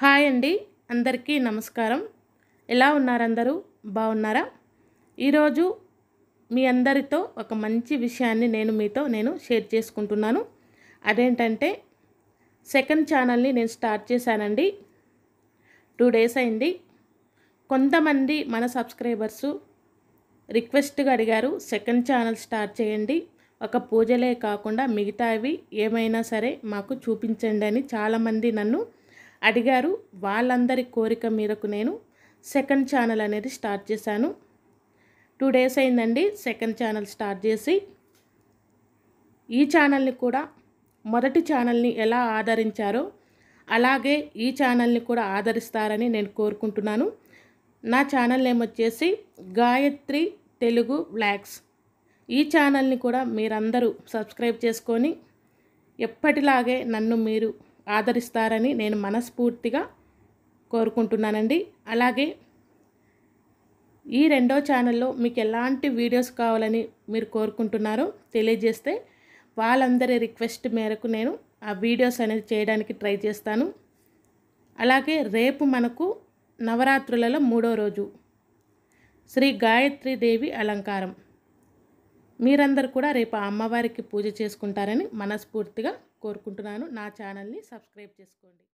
hi అండి అందరికీ నమస్కారం ఎలా ఉన్నారందరూ బాగున్నారా ఈరోజు మీ అందరితో ఒక మంచి విషయాన్ని నేను మీతో నేను షేర్ చేసుకుంటున్నాను అదేంటంటే సెకండ్ ఛానల్ని నేను స్టార్ట్ చేశానండి టూ డేస్ అయింది కొంతమంది మన సబ్స్క్రైబర్సు రిక్వెస్ట్గా అడిగారు సెకండ్ ఛానల్ స్టార్ట్ చేయండి ఒక పూజలే కాకుండా మిగతావి ఏమైనా సరే మాకు చూపించండి అని చాలామంది నన్ను అడిగారు వాళ్ళందరి కోరిక మేరకు నేను సెకండ్ ఛానల్ అనేది స్టార్ట్ చేశాను టూ డేస్ అయిందండి సెకండ్ ఛానల్ స్టార్ట్ చేసి ఈ ఛానల్ని కూడా మొదటి ఛానల్ని ఎలా ఆదరించారో అలాగే ఈ ఛానల్ని కూడా ఆదరిస్తారని నేను కోరుకుంటున్నాను నా ఛానల్ ఏమొచ్చేసి గాయత్రి తెలుగు బ్లాగ్స్ ఈ ఛానల్ని కూడా మీరందరూ సబ్స్క్రైబ్ చేసుకొని ఎప్పటిలాగే నన్ను మీరు ఆదరిస్తారని నేను మనస్ఫూర్తిగా కోరుకుంటున్నానండి అలాగే ఈ రెండో ఛానల్లో మీకు ఎలాంటి వీడియోస్ కావాలని మీరు కోరుకుంటున్నారో తెలియజేస్తే వాళ్ళందరి రిక్వెస్ట్ మేరకు నేను ఆ వీడియోస్ అనేది చేయడానికి ట్రై చేస్తాను అలాగే రేపు మనకు నవరాత్రులలో మూడో రోజు శ్రీ గాయత్రి దేవి అలంకారం మీరందరూ కూడా రేపు అమ్మవారికి పూజ చేసుకుంటారని మనస్ఫూర్తిగా కోరుకుంటున్నాను నా ఛానల్ని సబ్స్క్రైబ్ చేసుకోండి